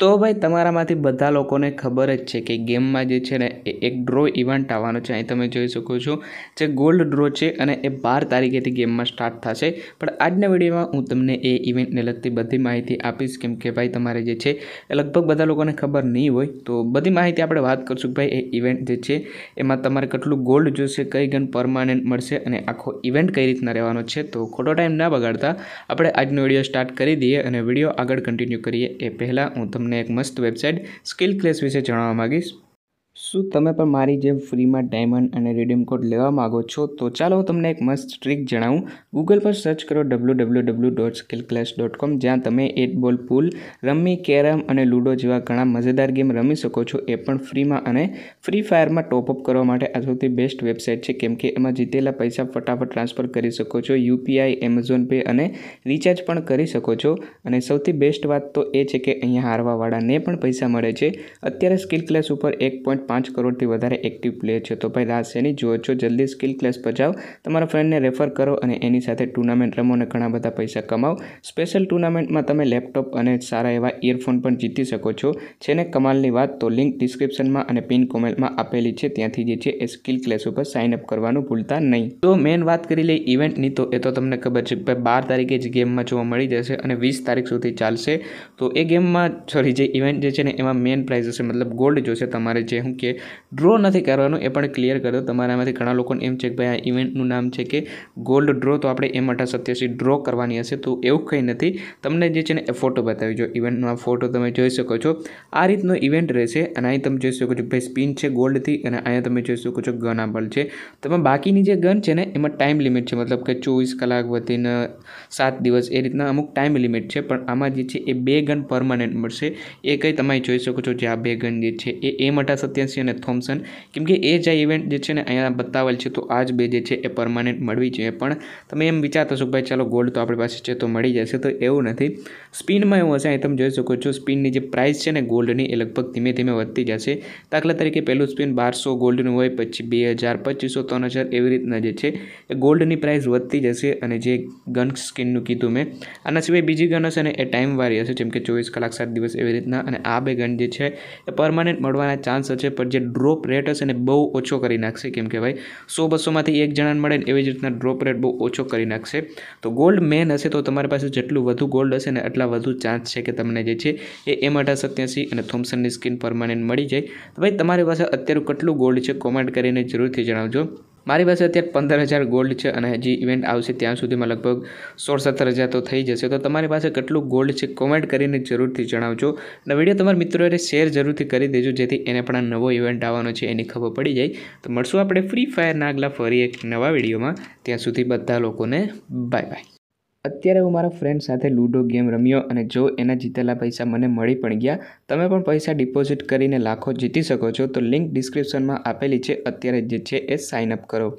તો ભાઈ તમારામાંથી બધા લોકોને ખબર જ છે કે ગેમમાં જે છે ને એ એક ડ્રો ઇવેન્ટ આવવાનો છે અહીં તમે જોઈ શકો છો જે ગોલ્ડ ડ્રો છે અને એ બાર તારીખેથી ગેમમાં સ્ટાર્ટ થશે પણ આજના વિડીયોમાં હું તમને એ ઇવેન્ટને લગતી બધી માહિતી આપીશ કેમ કે ભાઈ તમારે જે છે એ લગભગ બધા લોકોને ખબર નહીં હોય તો બધી માહિતી આપણે વાત કરશું ભાઈ એ ઇવેન્ટ જે છે એમાં તમારે કેટલું ગોલ્ડ જોશે કઈ ગન પરમાનન્ટ મળશે અને આખો ઇવેન્ટ કઈ રીતના રહેવાનો છે તો ખોટો ટાઈમ ના બગાડતા આપણે આજનો વિડીયો સ્ટાર્ટ કરી દઈએ અને વિડીયો આગળ કન્ટિન્યુ કરીએ એ પહેલાં હું તમને તમને એક મસ્ત વેબસાઇટ સ્કિલ ક્લેસ વિશે જણાવવા માગીશ શું તમે પણ મારી જેમ ફ્રીમાં ડાયમંડ અને રિડીમ કોડ લેવા માગો છો તો ચાલો હું તમને એક મસ્ત ટ્રીક જણાવું ગૂગલ પર સર્ચ કરો W W W dot skill clash dot com જ્યાં તમે એટ બોલ પુલ રમી કેરમ અને લૂડો જેવા ઘણા મજેદાર ગેમ રમી શકો છો એ પણ ફ્રીમાં અને ફ્રી ફાયરમાં ટોપઅપ કરવા માટે આ સૌથી બેસ્ટ વેબસાઇટ છે કેમ કે એમાં જીતેલા પૈસા ફટાફટ ટ્રાન્સફર કરી શકો છો યુપીઆઈ એમેઝોન પે અને રિચાર્જ પણ કરી શકો છો અને સૌથી બેસ્ટ વાત તો એ છે કે અહીંયા હારવાવાળાને પણ પૈસા મળે છે અત્યારે સ્કિલ ક્લેશ ઉપર એક પોઈન્ટ પાંચ કરોડથી વધારે એક્ટિવ પ્લેયર છે તો ભાઈ રાહ શેની જુઓ છો જલ્દી સ્કિલ ક્લાસ પર જાઓ તમારા ફ્રેન્ડને રેફર કરો અને એની સાથે ટુર્નામેન્ટ રમો અને ઘણા બધા પૈસા કમાઓ સ્પેશિયલ ટુર્નામેન્ટમાં તમે લેપટોપ અને સારા એવા ઇયરફોન પણ જીતી શકો છો છે ને કમાલની વાત તો લિંક ડિસ્ક્રિપ્શનમાં અને પિન કોમેન્ટમાં આપેલી છે ત્યાંથી જે છે એ સ્કિલ ક્લાસ ઉપર સાઇન અપ કરવાનું ભૂલતા નહીં તો મેન વાત કરી લઈ ઇવેન્ટની તો એ તો તમને ખબર છે ભાઈ બાર તારીખે જ ગેમમાં જોવા મળી જશે અને વીસ તારીખ સુધી ચાલશે તો એ ગેમમાં સોરી જે ઇવેન્ટ જે છે ને એમાં મેન પ્રાઇઝ હશે મતલબ ગોલ્ડ જોશે તમારે જે હું કે ડ્રો નથી કરવાનું એ પણ ક્લિયર કરી તમારામાંથી ઘણા લોકોને એમ છે કે ભાઈ આ ઇવેન્ટનું નામ છે કે ગોલ્ડ ડ્રો તો આપણે એમ અઢાર સત્યાસી ડ્રો કરવાની હશે તો એવું કંઈ નથી તમને જે છે ને એ ફોટો બતાવી જો ઇવેન્ટનો આ ફોટો તમે જોઈ શકો છો આ રીતનો ઇવેન્ટ રહેશે અને અહીં તમે જોઈ શકો છો ભાઈ સ્પિન છે ગોલ્ડથી અને અહીંયા તમે જોઈ શકો છો ગન આંબલ છે તમે બાકીની જે ગન છે ને એમાં ટાઈમ લિમિટ છે મતલબ કે ચોવીસ કલાક વધીને સાત દિવસ એ રીતના અમુક ટાઈમ લિમિટ છે પણ આમાં જે છે એ બે ગન પરમાનન્ટ મળશે એ કંઈ તમે જોઈ શકો છો જે આ બે ગન જે છે એ એમ અઢાર ગ્રેસી અને થોમ્સન કેમ કે એ જે ઇવેન્ટ જે છે ને અહીંયા બતાવેલ છે તો આ જ બે જે છે એ પરમાનન્ટ મળવી જોઈએ પણ તમે એમ વિચારતા છો ભાઈ ચાલો ગોલ્ડ તો આપણી પાસે છે તો મળી જશે તો એવું નથી સ્પિનમાં એવું હશે અહીં તમે જોઈ શકો છો સ્પિનની જે પ્રાઇસ છે ને ગોલ્ડની એ લગભગ ધીમે ધીમે વધતી જશે દાખલા તરીકે પહેલું સ્પિન બારસો ગોલ્ડનું હોય પછી બે હજાર પચીસો ત્રણ હજાર એવી રીતના જે છે એ ગોલ્ડની પ્રાઇસ વધતી જશે અને જે ગન સ્કિનનું કીધું મેં આના સિવાય બીજી ગન હશે ને એ ટાઈમ વારી હશે જેમ કે ચોવીસ કલાક સાત દિવસ એવી રીતના અને આ બે ગન જે છે એ પરમાનન્ટ મળવાના ચાન્સ હશે છે પણ જે ડ્રોપ રેટ હશે ને બહુ ઓછો કરી નાખશે કેમ કે ભાઈ સો બસોમાંથી એક જણાને મળે ને એવી જ રીતના ડ્રોપ રેટ બહુ ઓછો કરી નાખશે તો ગોલ્ડ મેન હશે તો તમારી પાસે જેટલું વધુ ગોલ્ડ હશે ને એટલા વધુ ચાન્સ છે કે તમને જે છે એ એમ અઢાર સત્યાસી અને થોમ્સનની સ્કીન પરમાનન્ટ મળી જાય તો ભાઈ તમારી પાસે અત્યારે કેટલું ગોલ્ડ છે કોમેન્ટ કરીને જરૂરથી જણાવજો મારી પાસે અત્યારે પંદર હજાર ગોલ્ડ છે અને હજી ઇવેન્ટ આવશે ત્યાં સુધીમાં લગભગ સોળ સત્તર હજાર તો થઈ જશે તો તમારી પાસે કેટલું ગોલ્ડ છે કોમેન્ટ કરીને જરૂરથી જણાવજો અને વિડીયો તમારા મિત્રોએ શેર જરૂરથી કરી દેજો જેથી એને પણ આ નવો ઇવેન્ટ આવવાનો છે એની ખબર પડી જાય તો મળશું આપણે ફ્રી ફાયરના આગલા ફરી એક નવા વિડીયોમાં ત્યાં સુધી બધા લોકોને બાય બાય અત્યારે હું મારા ફ્રેન્ડ સાથે લૂડો ગેમ રમ્યો અને જો એના જીતેલા પૈસા મને મળી પણ ગયા તમે પણ પૈસા ડિપોઝિટ કરીને લાખો જીતી શકો છો તો લિંક ડિસ્ક્રિપ્શનમાં આપેલી છે અત્યારે જે છે એ સાઇન અપ કરો